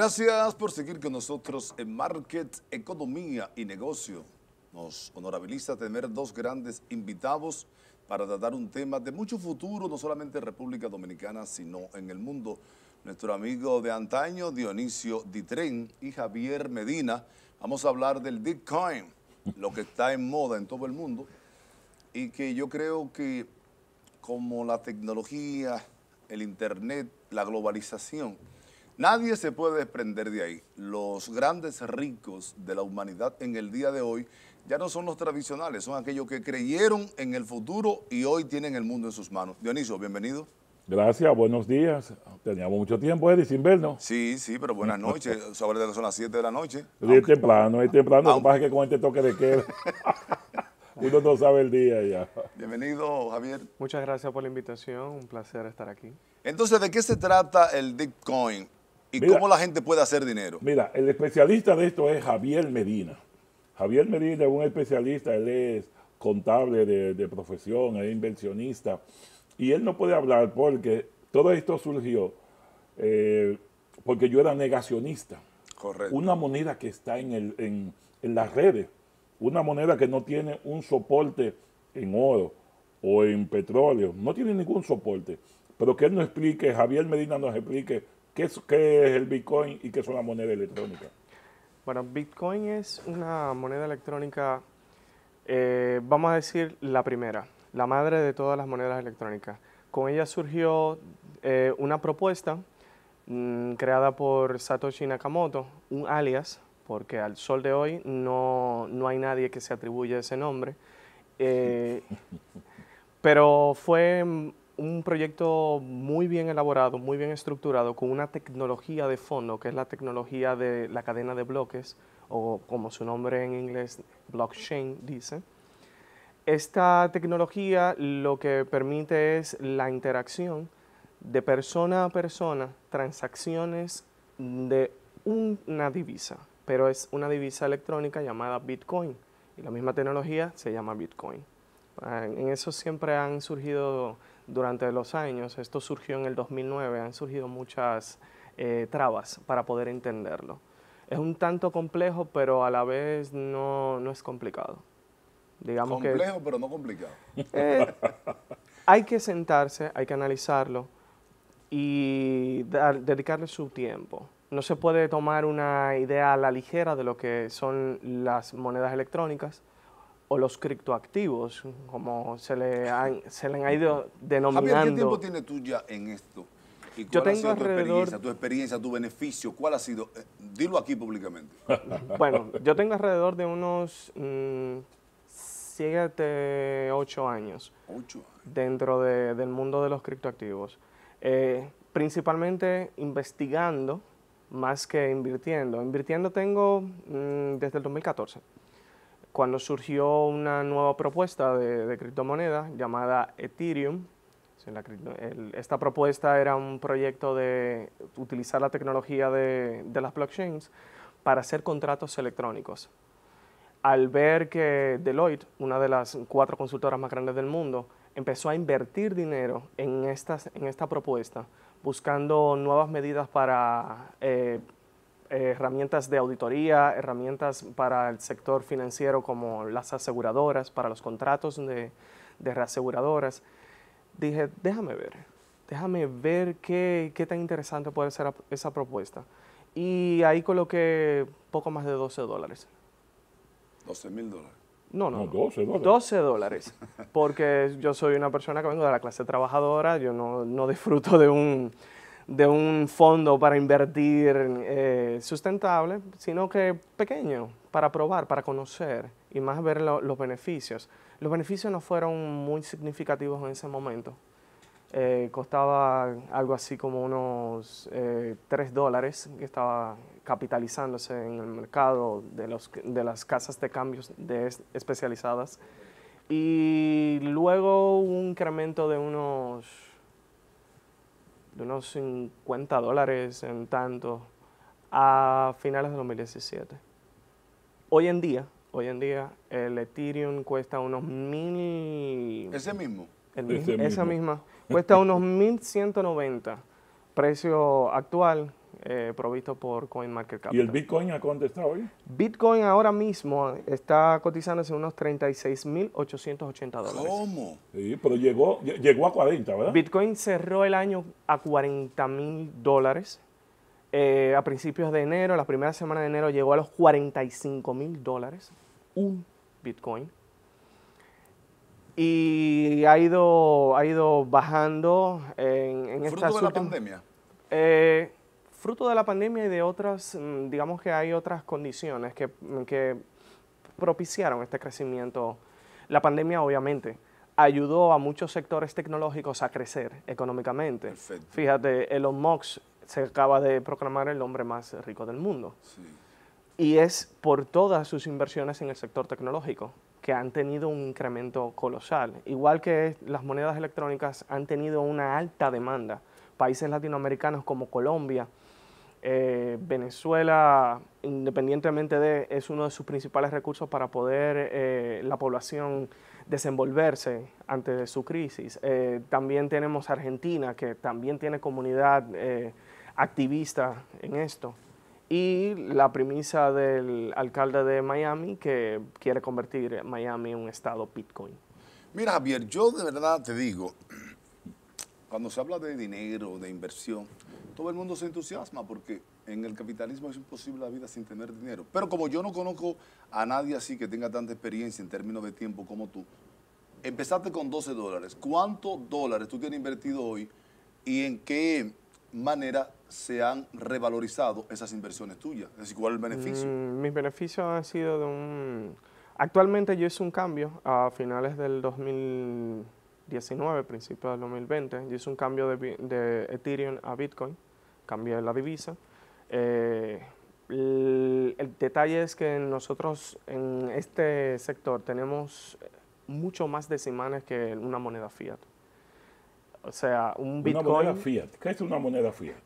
Gracias por seguir con nosotros en Market Economía y Negocio. Nos honorabiliza tener dos grandes invitados para tratar un tema de mucho futuro, no solamente en República Dominicana, sino en el mundo. Nuestro amigo de antaño, Dionisio Ditren y Javier Medina. Vamos a hablar del Bitcoin, lo que está en moda en todo el mundo y que yo creo que como la tecnología, el Internet, la globalización, Nadie se puede desprender de ahí. Los grandes ricos de la humanidad en el día de hoy ya no son los tradicionales, son aquellos que creyeron en el futuro y hoy tienen el mundo en sus manos. Dionisio, bienvenido. Gracias, buenos días. Teníamos mucho tiempo, Eddie, sin vernos. Sí, sí, pero buenas noches. Sobre todo son las 7 de la noche. es temprano, es temprano. Lo que pasa es que con este toque de queda, uno no sabe el día ya. Bienvenido, Javier. Muchas gracias por la invitación, un placer estar aquí. Entonces, ¿de qué se trata el Bitcoin? ¿Y cómo la gente puede hacer dinero? Mira, el especialista de esto es Javier Medina. Javier Medina es un especialista, él es contable de, profesión, es inversionista, y él no puede hablar porque todo esto surgió eh, porque yo era negacionista. Correcto. Una moneda que está en, las redes, una moneda que no tiene un soporte en oro o en petróleo, no tiene ningún soporte. Pero que él nos explique, Javier Medina nos explique ¿Qué es, el Bitcoin y qué es una moneda electrónica? Bueno, Bitcoin es una moneda electrónica, eh, vamos a decir la primera, la madre de todas las monedas electrónicas. Con ella surgió eh, una propuesta mm, creada por Satoshi Nakamoto, un alias, porque al sol de hoy no, hay nadie que se atribuya ese nombre. Eh, pero fue un proyecto muy bien elaborado, muy bien estructurado, con una tecnología de fondo, que es la tecnología de la cadena de bloques, o como su nombre en inglés, blockchain, dice. Esta tecnología lo que permite es la interacción de persona a persona, transacciones de una divisa, pero es una divisa electrónica llamada Bitcoin. Y la misma tecnología se llama Bitcoin. Ah, en eso siempre han surgido durante los años, esto surgió en el 2009, han surgido muchas eh, trabas para poder entenderlo. Es un tanto complejo, pero a la vez no, es complicado. Digamos complejo, pero no complicado. Eh, hay que sentarse, hay que analizarlo y dedicarle su tiempo. No se puede tomar una idea a la ligera de lo que son las monedas electrónicas o los criptoactivos, como se le, han, se le han ido denominando. Javier, ¿qué tiempo tienes tú ya en esto? ¿Y cuál ha sido tu experiencia, tu tu beneficio? ¿Cuál ha sido? Eh, dilo aquí públicamente. Bueno, yo tengo alrededor de unos mm, siete, ocho años, ocho dentro del mundo de los criptoactivos. Eh, principalmente investigando más que invirtiendo. Invirtiendo tengo mm, desde el 2014 cuando surgió una nueva propuesta de, de criptomoneda llamada Ethereum. esta propuesta era un proyecto de utilizar la tecnología de, las blockchains para hacer contratos electrónicos. Al ver que Deloitte, una de las cuatro consultoras más grandes del mundo, empezó a invertir dinero en, en esta propuesta, buscando nuevas medidas para eh, herramientas de auditoría, herramientas para el sector financiero como las aseguradoras, para los contratos de, de reaseguradoras. Dije, déjame ver, déjame ver qué, tan interesante puede ser esa propuesta. Y ahí coloqué poco más de 12 dólares. 12 mil dólares. No, no, 12 12 dólares. Porque yo soy una persona que vengo de la clase trabajadora, yo no disfruto de un, de un fondo para invertir eh, sustentable, sino que pequeño, para probar, para conocer y más ver los beneficios. Los beneficios no fueron muy significativos en ese momento. Eh, costaba algo así como unos eh, 3 dólares que estaba capitalizándose en el mercado de, los, de las casas de cambios de especializadas. Y luego un incremento de unos de unos 50 dólares en tanto a finales de 2017. Hoy en día, hoy en día, el Ethereum cuesta unos mil... ¿Ese mismo? Ese mismo. Esa misma. Cuesta unos 1190, precio actual, eh, provisto por CoinMarketCap. ¿Y el Bitcoin ha contestado está hoy? Bitcoin ahora mismo está cotizándose en unos 36.880 dólares. ¿Cómo? Sí, pero llegó, llegó a 40, ¿verdad? Bitcoin cerró el año a 40.000 dólares. Eh, a principios de enero, la primera semana de enero, llegó a los 45 mil dólares, un Bitcoin. Y ha ido, ha ido bajando en, en ¿Fruto de la pandemia? Eh, fruto de la pandemia y de otras, mm, digamos que hay otras condiciones mm, que, propiciaron este crecimiento. La pandemia, obviamente, ayudó a muchos sectores tecnológicos a crecer económicamente. Fíjate, Elon Musk se acaba de proclamar el hombre más rico del mundo. Y es por todas sus inversiones en el sector tecnológico que han tenido un incremento colosal. Igual que las monedas electrónicas han tenido una alta demanda. Países latinoamericanos como Colombia, eh, Venezuela, independientemente de, es uno de sus principales recursos para poder eh, la población desenvolverse ante su crisis. Eh, también tenemos Argentina, que también tiene comunidad activista en esto. Y la premisa del alcalde de Miami, que quiere convertir Miami en un estado Bitcoin. Mira, Javier, yo de verdad te digo, cuando se habla de dinero, de inversión, todo el mundo se entusiasma porque en el capitalismo es imposible la vida sin tener dinero. Pero como yo no conozco a nadie así que tenga tanta experiencia en términos de tiempo como tú, empezaste con 12 dólares. ¿Cuántos dólares tú tienes invertido hoy y en qué manera se han revalorizado esas inversiones tuyas? Es decir, ¿cuál es el beneficio? Mm, mis beneficios han sido de un... Actualmente yo hice un cambio a finales del 2019, principios del 2020. Yo hice un cambio de Ethereum a Bitcoin cambio la divisa. Eh, el, detalle es que nosotros en este sector tenemos mucho más decimales que una moneda fiat. O sea, un Bitcoin... Una moneda fiat. ¿Qué es una moneda fiat?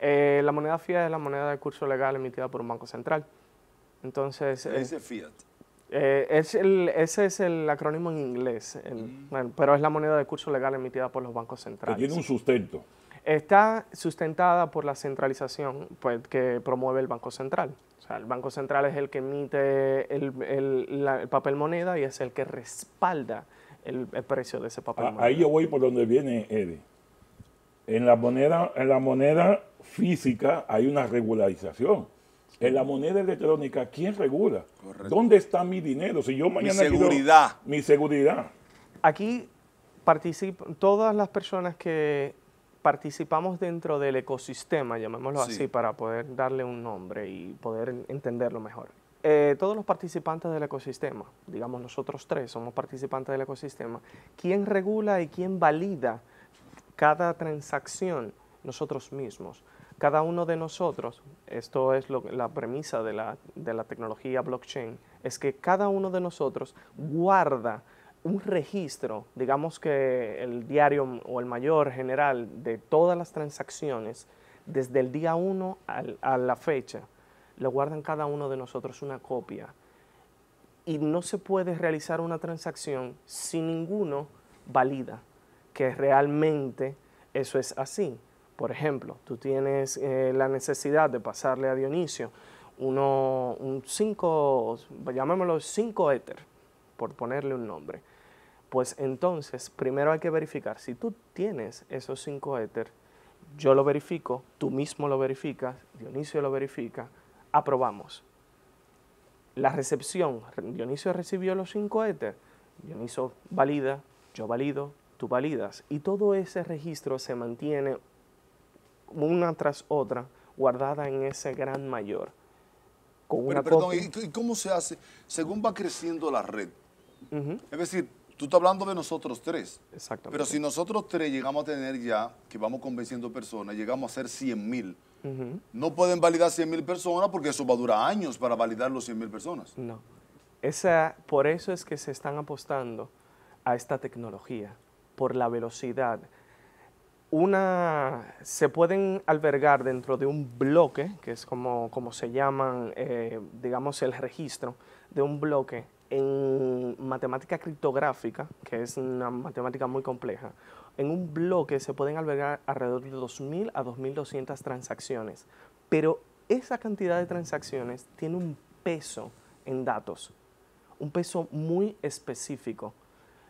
Eh, la moneda fiat es la moneda de curso legal emitida por un banco central. Entonces... es eh, fiat? es ese es el acrónimo en inglés, mm. pero es la moneda de curso legal emitida por los bancos centrales. Que tiene un sustento está sustentada por la centralización pues, que promueve el Banco Central. O sea, el Banco Central es el que emite el, papel moneda y es el que respalda el, precio de ese papel ah, moneda. Ahí yo voy por donde viene Eddie. En la moneda, en la moneda física hay una regularización. En la moneda electrónica, ¿quién regula? ¿Dónde está mi dinero? Si yo mañana mi seguridad. mi seguridad. Aquí participan todas las personas que participamos dentro del ecosistema, llamémoslo así, para poder darle un nombre y poder entenderlo mejor. Eh, todos los participantes del ecosistema, digamos nosotros tres somos participantes del ecosistema, ¿quién regula y quién valida cada transacción? Nosotros mismos. Cada uno de nosotros, esto es la premisa de la tecnología blockchain, es que cada uno de nosotros guarda un registro, digamos que el diario o el mayor general de todas las transacciones, desde el día 1 a la fecha, lo guardan cada uno de nosotros una copia. Y no se puede realizar una transacción si ninguno valida que realmente eso es así. Por ejemplo, tú tienes eh, la necesidad de pasarle a Dionisio uno, un 5, llamémoslo 5 éter, por ponerle un nombre. Pues entonces, primero hay que verificar, si tú tienes esos cinco éter, yo lo verifico, tú mismo lo verificas, Dionisio lo verifica, aprobamos. La recepción, Dionisio recibió los cinco éter, Dionisio valida, yo valido, tú validas. Y todo ese registro se mantiene una tras otra guardada en ese gran mayor. Con ¿y cómo se hace? Según va creciendo la red. Es decir, Tú estás hablando de nosotros tres. Exactamente. Pero si nosotros tres llegamos a tener ya, que vamos convenciendo personas, llegamos a ser 100 mil, no pueden validar 100 mil personas porque eso va a durar años para validar los 100 mil personas. No. Esa, por eso es que se están apostando a esta tecnología, por la velocidad. Una, se pueden albergar dentro de un bloque, que es como, como se llaman, eh, digamos, el registro de un bloque en matemática criptográfica, que es una matemática muy compleja, en un bloque se pueden albergar alrededor de 2.000 a 2.200 transacciones, pero esa cantidad de transacciones tiene un peso en datos, un peso muy específico,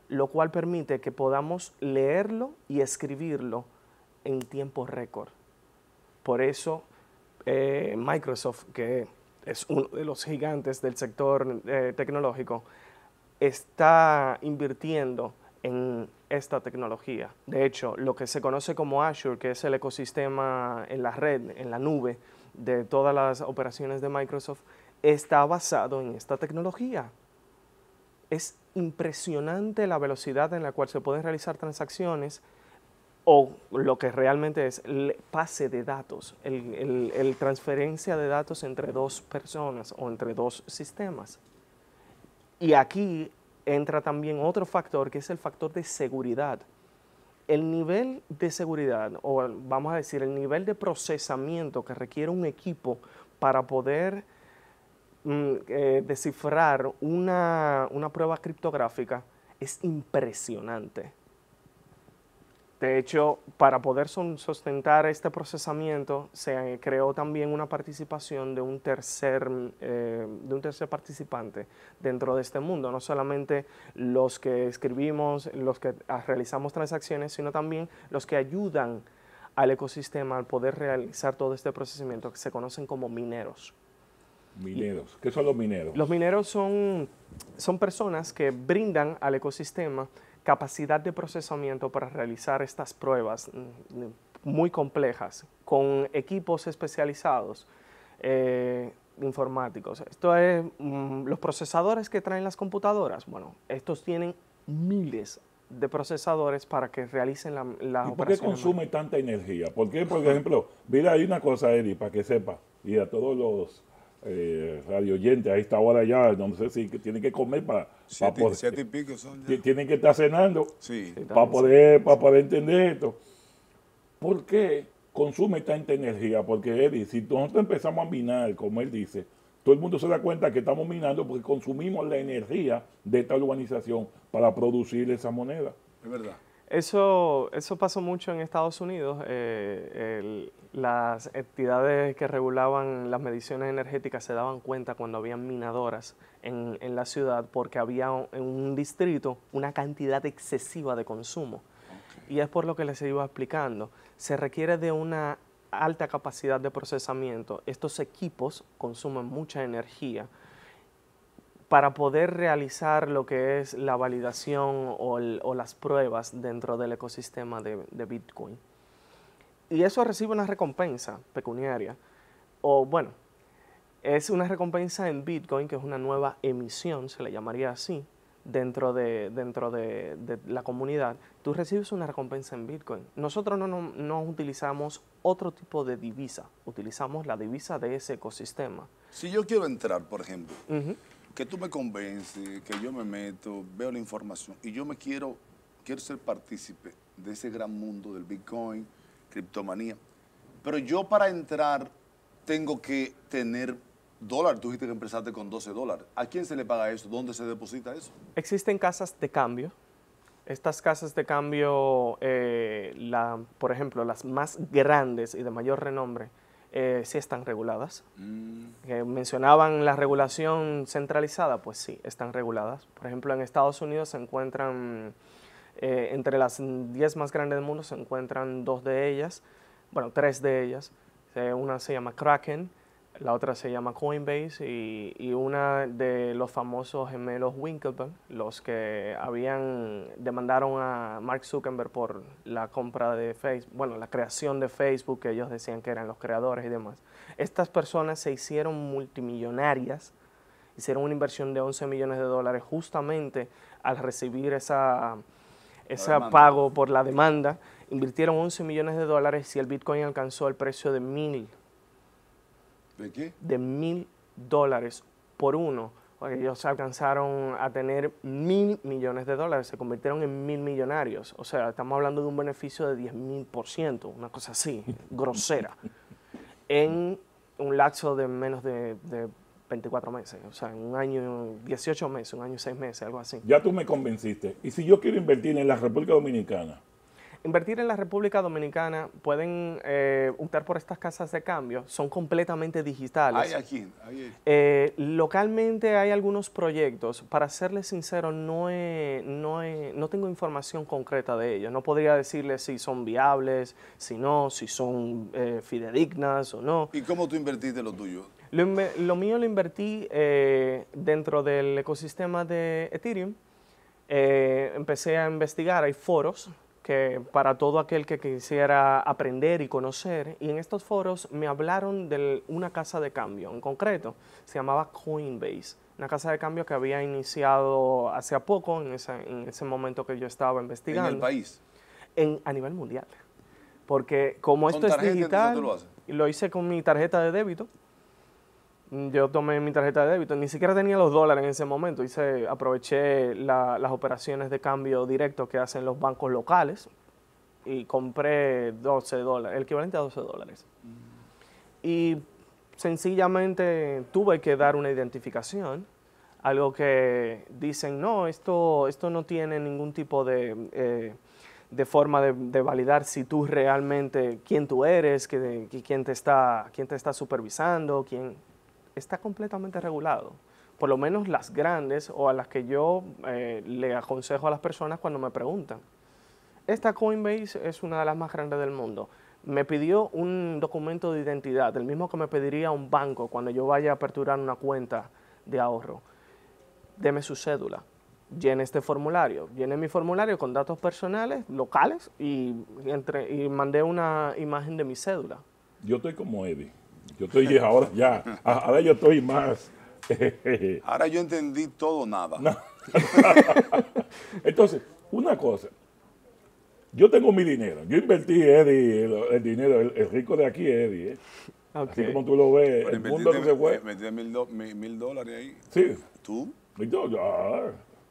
lo cual permite que podamos leerlo y escribirlo en tiempo récord. Por eso eh, Microsoft, que es uno de los gigantes del sector eh, tecnológico, está invirtiendo en esta tecnología. De hecho, lo que se conoce como Azure, que es el ecosistema en la red, en la nube de todas las operaciones de Microsoft, está basado en esta tecnología. Es impresionante la velocidad en la cual se pueden realizar transacciones o lo que realmente es el pase de datos, el, transferencia de datos entre dos personas o entre dos sistemas. Y aquí entra también otro factor que es el factor de seguridad. El nivel de seguridad, o vamos a decir, el nivel de procesamiento que requiere un equipo para poder mm, eh, descifrar una, una prueba criptográfica es impresionante de hecho, para poder sustentar este procesamiento, se creó también una participación de un, tercer, eh, de un tercer participante dentro de este mundo, no solamente los que escribimos, los que ah, realizamos transacciones, sino también los que ayudan al ecosistema al poder realizar todo este procesamiento, que se conocen como mineros. Mineros. ¿Qué son los mineros? Los mineros son, son personas que brindan al ecosistema capacidad de procesamiento para realizar estas pruebas mm, muy complejas con equipos especializados eh, informáticos. Esto es mm, los procesadores que traen las computadoras. Bueno, estos tienen miles de procesadores para que realicen la, la ¿Por qué consume tanta energía? Porque, por ejemplo, mira, hay una cosa, Eri, para que sepa, y a todos los eh, radio oyente a esta hora ya, no sé si tienen que comer para, siete, poder, y pico son tienen que estar cenando para poder, para poder entender esto. ¿Por qué consume tanta energía? Porque si nosotros empezamos a minar, como él dice, todo el mundo se da cuenta que estamos minando porque consumimos la energía de esta urbanización para producir esa moneda. Es verdad. Eso, eso pasó mucho en Estados Unidos. Eh, las entidades que regulaban las mediciones energéticas se daban cuenta cuando había minadoras en, en la ciudad porque había en un distrito una cantidad excesiva de consumo. Y es por lo que les iba explicando. Se requiere de una alta capacidad de procesamiento. Estos equipos consumen mucha energía para poder realizar lo que es la validación o, las pruebas dentro del ecosistema de, Bitcoin. Y eso recibe una recompensa pecuniaria, o bueno, es una recompensa en Bitcoin, que es una nueva emisión, se le llamaría así, dentro de, dentro de, la comunidad. Tú recibes una recompensa en Bitcoin. Nosotros no, utilizamos otro tipo de divisa, utilizamos la divisa de ese ecosistema. Si yo quiero entrar, por ejemplo, que tú me convences, que yo me meto, veo la información y yo me quiero, quiero ser partícipe de ese gran mundo del Bitcoin, criptomanía. Pero yo para entrar tengo que tener dólar. Tú dijiste que empezaste con 12 dólares. ¿A quién se le paga eso? ¿Dónde se deposita eso? Existen casas de cambio. Estas casas de cambio, eh, por ejemplo, las más grandes y de mayor renombre, eh, sí están reguladas. Mm. Eh, mencionaban la regulación centralizada, pues sí, están reguladas. Por ejemplo, en Estados Unidos se encuentran, eh, entre las 10 más grandes del mundo, se encuentran dos de ellas, bueno, tres de ellas. una se llama Kraken, la otra se llama Coinbase y, una de los famosos gemelos Winklevoss, los que habían demandaron a Mark Zuckerberg por la compra de Facebook, bueno, la creación de Facebook, que ellos decían que eran los creadores y demás. Estas personas se hicieron multimillonarias, hicieron una inversión de 11 millones de dólares justamente al recibir esa, ese pago por la demanda. Invirtieron 11 millones de dólares y el Bitcoin alcanzó el precio de mil ¿De qué? De mil dólares por uno. ellos alcanzaron a tener mil millones de dólares, se convirtieron en mil millonarios. O sea, estamos hablando de un beneficio de 10 mil por ciento, una cosa así, grosera, en un lapso de menos de, de 24 meses, o sea, en un año, 18 meses, un año y 6 meses, algo así. Ya tú me convenciste. ¿Y si yo quiero invertir en la República Dominicana? Invertir en la República Dominicana, pueden eh, optar por estas casas de cambio, son completamente digitales. Hay aquí. Hay... Eh, localmente hay algunos proyectos, para serles sincero, no, no, tengo información concreta de ellos, no podría decirles si son viables, si no, si son eh, fidedignas o no. ¿Y cómo tú invertiste lo tuyo? Lo, lo mío lo invertí dentro del ecosistema de Ethereum. empecé a investigar, hay foros que para todo aquel que quisiera aprender y conocer. Y en estos foros me hablaron de una casa de cambio en concreto, se llamaba Coinbase, una casa de cambio que había iniciado hace poco, en ese, en ese momento que yo estaba investigando. ¿En el país? En, a nivel mundial. Porque como esto es digital, lo hice con mi tarjeta de débito Mm, yo tomé mi tarjeta de débito, ni siquiera tenía los dólares en ese momento, hice, aproveché las operaciones de cambio directo que hacen los bancos locales y compré 12 dólares, el equivalente a 12 dólares. Mm. Y sencillamente tuve que dar una identificación, algo que dicen, no, esto, esto no tiene ningún tipo de... Eh, de forma de, validar si tú realmente quién tú eres, quién, te está, quién te está supervisando, quién, está completamente regulado. Por lo menos las grandes o a las que yo eh, le aconsejo a las personas cuando me preguntan. Esta Coinbase es una de las más grandes del mundo. Me pidió un documento de identidad, el mismo que me pediría un banco cuando yo vaya a aperturar una cuenta de ahorro. Deme su cédula, llene este formulario. Llene mi formulario con datos personales, locales, y, entre, mandé una imagen de mi cédula. Yo estoy como Evi. Yo estoy ahora ya, ahora yo estoy más... ahora yo entendí todo nada. Entonces, una cosa, yo tengo mi dinero, yo invertí, Eddie, el, dinero, el, rico de aquí, Eddie. ¿eh? Así como tú lo ves, el mundo no se fue. Metí mil, dólares ahí. Sí. ¿Tú? Yo,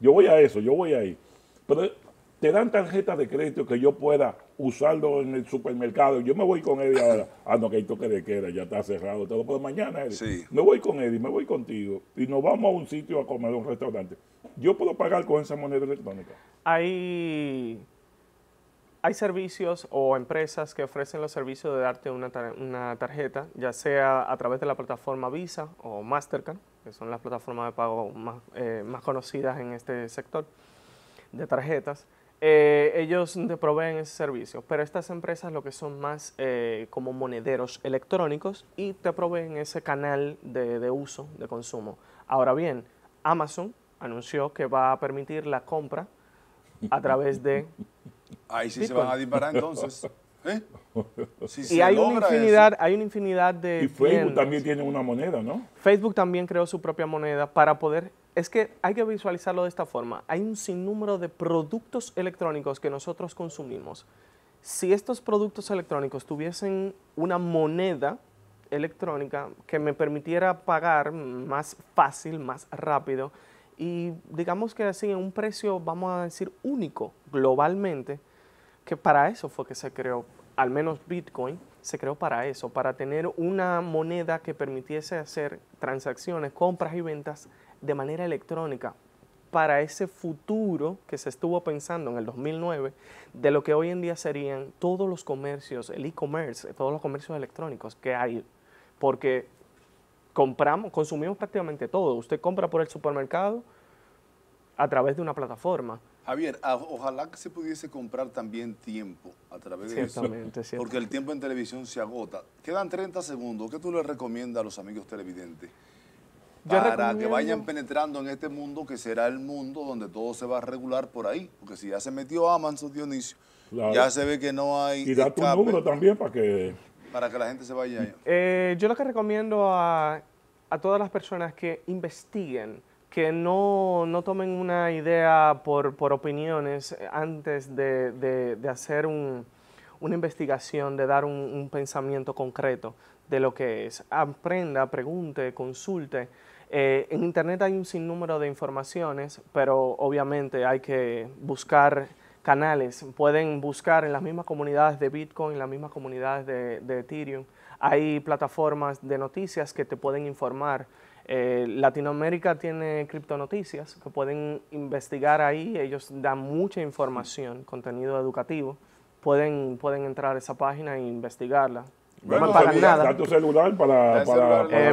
yo voy a eso, yo voy ahí. Pero te dan tarjetas de crédito que yo pueda usarlo en el supermercado. Yo me voy con Eddie ahora. Ah, no, que hay toque de queda, ya está cerrado todo. Pero mañana, Eddie, sí. me voy con Eddie, me voy contigo y nos vamos a un sitio a comer, a un restaurante. Yo puedo pagar con esa moneda electrónica. Hay, hay servicios o empresas que ofrecen los servicios de darte una, tarjeta, ya sea a través de la plataforma Visa o Mastercard, que son las plataformas de pago más, eh, más conocidas en este sector de tarjetas. Eh, ellos te proveen ese servicio, pero estas empresas lo que son más eh, como monederos electrónicos y te proveen ese canal de, uso, de consumo. Ahora bien, Amazon anunció que va a permitir la compra a través de... Ahí sí se van a disparar entonces. ¿Eh? y hay una, infinidad, hay una infinidad de... Y Facebook también tiene una moneda, ¿no? Facebook también creó su propia moneda para poder es que hay que visualizarlo de esta forma. Hay un sinnúmero de productos electrónicos que nosotros consumimos. Si estos productos electrónicos tuviesen una moneda electrónica que me permitiera pagar más fácil, más rápido y digamos que así en un precio, vamos a decir, único globalmente, que para eso fue que se creó, al menos Bitcoin, se creó para eso, para tener una moneda que permitiese hacer transacciones, compras y ventas de manera electrónica para ese futuro que se estuvo pensando en el 2009 de lo que hoy en día serían todos los comercios, el e-commerce, todos los comercios electrónicos que hay. Porque compramos, consumimos prácticamente todo. Usted compra por el supermercado a través de una plataforma. Javier, ojalá que se pudiese comprar también tiempo a través de eso. Cierto. Porque el tiempo en televisión se agota. Quedan 30 segundos. ¿Qué tú le recomiendas a los amigos televidentes? para que vayan penetrando en este mundo que será el mundo donde todo se va a regular por ahí. Porque si ya se metió Amazon Dionisio, ya se ve que no hay. Y da tu número también para que. Para que la gente se vaya allá. Eh, yo lo que recomiendo a, todas las personas que investiguen, que no, tomen una idea por, opiniones antes de, hacer una investigación, de dar un pensamiento concreto de lo que es. Aprenda, pregunte, consulte eh, en Internet hay un sinnúmero de informaciones, pero obviamente hay que buscar canales. Pueden buscar en las mismas comunidades de Bitcoin, en las mismas comunidades de, Ethereum. Hay plataformas de noticias que te pueden informar. Eh, Latinoamérica tiene criptonoticias que pueden investigar ahí. Ellos dan mucha información, contenido educativo. pueden entrar a esa página e investigarla no nada. tu celular para.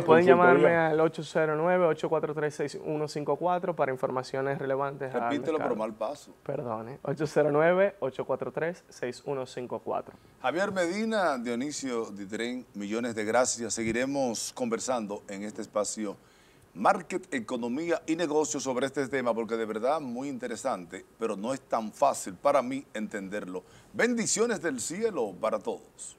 pueden llamarme al 809-843-6154 para informaciones relevantes. Repítelo, por mal paso. Perdone. 809-843-6154. Javier Medina, Dionisio Ditren, millones de gracias. Seguiremos conversando en este espacio Market, Economía y Negocios sobre este tema, porque de verdad muy interesante, pero no es tan fácil para mí entenderlo. Bendiciones del cielo para todos.